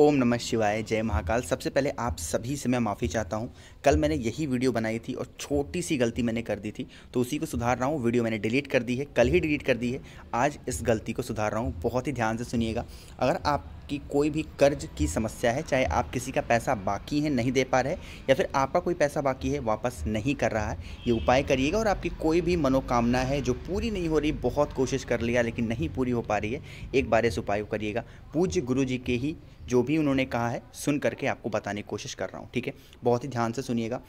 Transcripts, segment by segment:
ओम नमः शिवाय जय महाकाल सबसे पहले आप सभी से मैं माफ़ी चाहता हूँ कल मैंने यही वीडियो बनाई थी और छोटी सी गलती मैंने कर दी थी तो उसी को सुधार रहा हूँ वीडियो मैंने डिलीट कर दी है कल ही डिलीट कर दी है आज इस गलती को सुधार रहा हूँ बहुत ही ध्यान से सुनिएगा अगर आपकी कोई भी कर्ज की समस्या है चाहे आप किसी का पैसा बाकी है नहीं दे पा रहे या फिर आपका कोई पैसा बाकी है वापस नहीं कर रहा है ये उपाय करिएगा और आपकी कोई भी मनोकामना है जो पूरी नहीं हो रही बहुत कोशिश कर लिया लेकिन नहीं पूरी हो पा रही है एक बार इस उपाय को करिएगा पूज्य गुरु जी के ही जो भी उन्होंने कहा है सुन करके आपको बताने की कोशिश कर रहा हूँ ठीक है बहुत ही ध्यान से सुनिएगा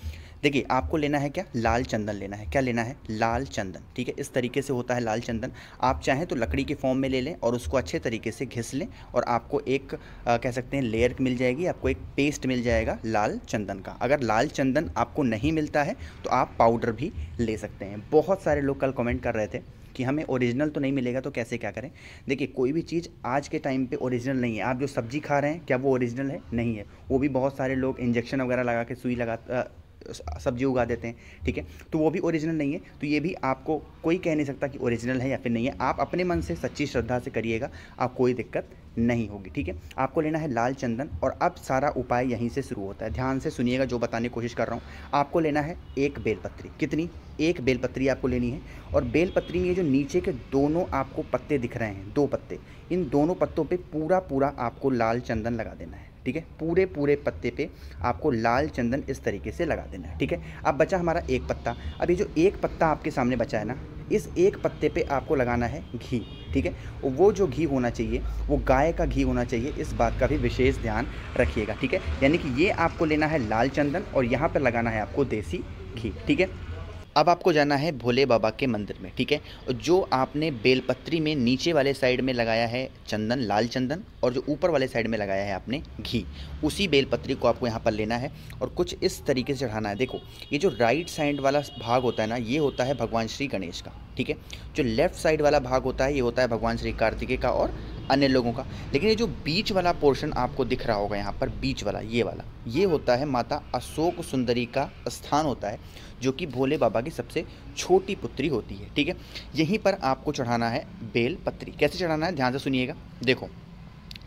देखिए आपको लेना है क्या लाल चंदन लेना है क्या लेना है लाल चंदन ठीक है इस तरीके से होता है लाल चंदन आप चाहें तो लकड़ी के फॉर्म में ले लें और उसको अच्छे तरीके से घिस लें और आपको एक आ, कह सकते हैं लेयर मिल जाएगी आपको एक पेस्ट मिल जाएगा लाल चंदन का अगर लाल चंदन आपको नहीं मिलता है तो आप पाउडर भी ले सकते हैं बहुत सारे लोग कल कमेंट कर रहे थे कि हमें ओरिजिनल तो नहीं मिलेगा तो कैसे क्या करें देखिए कोई भी चीज़ आज के टाइम पे ओरिजिनल नहीं है आप जो सब्जी खा रहे हैं क्या वो ओरिजिनल है नहीं है वो भी बहुत सारे लोग इंजेक्शन वगैरह लगा के सुई लगा सब्जी उगा देते हैं ठीक है तो वो भी ओरिजिनल नहीं है तो ये भी आपको कोई कह नहीं सकता कि ओरिजिनल है या फिर नहीं है आप अपने मन से सच्ची श्रद्धा से करिएगा आप कोई दिक्कत नहीं होगी ठीक है आपको लेना है लाल चंदन और अब सारा उपाय यहीं से शुरू होता है ध्यान से सुनिएगा जो बताने की कोशिश कर रहा हूँ आपको लेना है एक बेलपत्री कितनी एक बेलपत्री आपको लेनी है और बेलपत्री में जो नीचे के दोनों आपको पत्ते दिख रहे हैं दो पत्ते इन दोनों पत्तों पर पूरा पूरा आपको लाल चंदन लगा देना है ठीक है पूरे पूरे पत्ते पे आपको लाल चंदन इस तरीके से लगा देना है ठीक है अब बचा हमारा एक पत्ता अब ये जो एक पत्ता आपके सामने बचा है ना इस एक पत्ते पे आपको लगाना है घी ठीक है वो जो घी होना चाहिए वो गाय का घी होना चाहिए इस बात का भी विशेष ध्यान रखिएगा ठीक है यानी कि ये आपको लेना है लाल चंदन और यहाँ पर लगाना है आपको देसी घी ठीक है अब आपको जाना है भोले बाबा के मंदिर में ठीक है जो आपने बेलपत्री में नीचे वाले साइड में लगाया है चंदन लाल चंदन और जो ऊपर वाले साइड में लगाया है आपने घी उसी बेलपत्री को आपको यहाँ पर लेना है और कुछ इस तरीके से चढ़ाना है देखो ये जो राइट साइड वाला भाग होता है ना ये होता है भगवान श्री गणेश का ठीक है जो लेफ्ट साइड वाला भाग होता है ये होता है भगवान श्री कार्तिकेय का और अन्य लोगों का लेकिन ये जो बीच वाला पोर्शन आपको दिख रहा होगा यहाँ पर बीच वाला ये वाला ये होता है माता अशोक सुंदरी का स्थान होता है जो कि भोले बाबा की सबसे छोटी पुत्री होती है ठीक है यहीं पर आपको चढ़ाना है बेल पत्री कैसे चढ़ाना है ध्यान से सुनिएगा देखो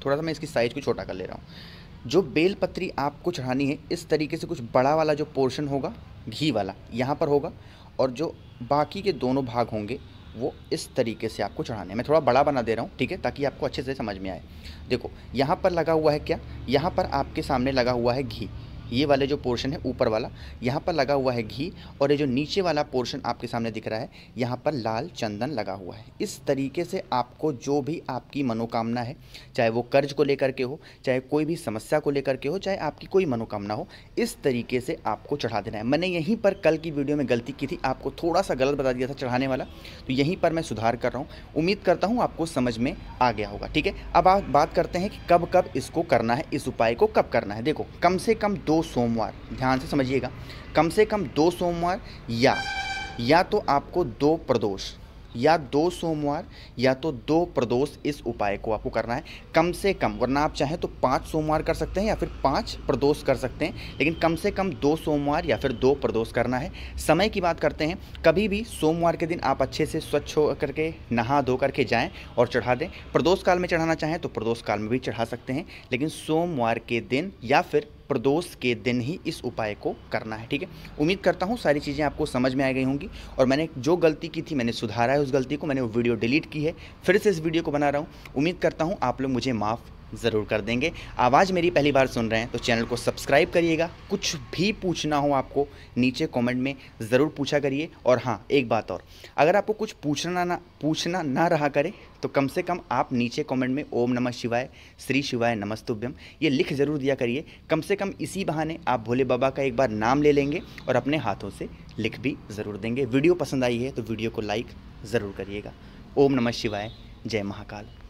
थोड़ा सा मैं इसकी साइज़ को छोटा कर ले रहा हूँ जो बेल पत्री आपको चढ़ानी है इस तरीके से कुछ बड़ा वाला जो पोर्शन होगा घी वाला यहाँ पर होगा और जो बाकी के दोनों भाग होंगे वो इस तरीके से आपको चढ़ाने मैं थोड़ा बड़ा बना दे रहा हूँ ठीक है ताकि आपको अच्छे से समझ में आए देखो यहाँ पर लगा हुआ है क्या यहाँ पर आपके सामने लगा हुआ है घी ये वाले जो पोर्शन है ऊपर वाला यहाँ पर लगा हुआ है घी और ये जो नीचे वाला पोर्शन आपके सामने दिख रहा है यहाँ पर लाल चंदन लगा हुआ है इस तरीके से आपको जो भी आपकी मनोकामना है चाहे वो कर्ज को लेकर के हो चाहे कोई भी समस्या को लेकर के हो चाहे आपकी कोई मनोकामना हो इस तरीके से आपको चढ़ा देना है मैंने यहीं पर कल की वीडियो में गलती की थी आपको थोड़ा सा गलत बता दिया था चढ़ाने वाला तो यहीं पर मैं सुधार कर रहा हूँ उम्मीद करता हूँ आपको समझ में आ गया होगा ठीक है अब आप बात करते हैं कि कब कब इसको करना है इस उपाय को कब करना है देखो कम से कम दो सोमवार ध्यान से समझिएगा कम से कम दो सोमवार या या तो आपको दो प्रदोष या दो सोमवार या तो दो प्रदोष इस उपाय को आपको करना है कम से कम वरना आप चाहें तो पांच सोमवार कर सकते हैं या फिर पांच प्रदोष कर सकते हैं लेकिन कम से कम दो सोमवार या फिर दो प्रदोष करना है समय की बात करते हैं कभी भी सोमवार के दिन आप अच्छे से स्वच्छ हो करके नहा धो करके जाएं और चढ़ा दें प्रदोष काल में चढ़ाना चाहें तो प्रदोष काल में भी चढ़ा सकते हैं लेकिन सोमवार के दिन या फिर प्रदोष के दिन ही इस उपाय को करना है ठीक है उम्मीद करता हूँ सारी चीज़ें आपको समझ में आ गई होंगी और मैंने जो गलती की थी मैंने सुधारा है उस गलती को मैंने वो वीडियो डिलीट की है फिर से इस वीडियो को बना रहा हूँ उम्मीद करता हूँ आप लोग मुझे माफ़ ज़रूर कर देंगे आवाज़ मेरी पहली बार सुन रहे हैं तो चैनल को सब्सक्राइब करिएगा कुछ भी पूछना हो आपको नीचे कमेंट में ज़रूर पूछा करिए और हाँ एक बात और अगर आपको कुछ पूछना ना पूछना ना रहा करे तो कम से कम आप नीचे कमेंट में ओम नमः शिवाय श्री शिवाय नमस्तुभ्यम ये लिख ज़रूर दिया करिए कम से कम इसी बहाने आप भोले बाबा का एक बार नाम ले लेंगे और अपने हाथों से लिख भी ज़रूर देंगे वीडियो पसंद आई है तो वीडियो को लाइक ज़रूर करिएगा ओम नमः शिवाय जय महाकाल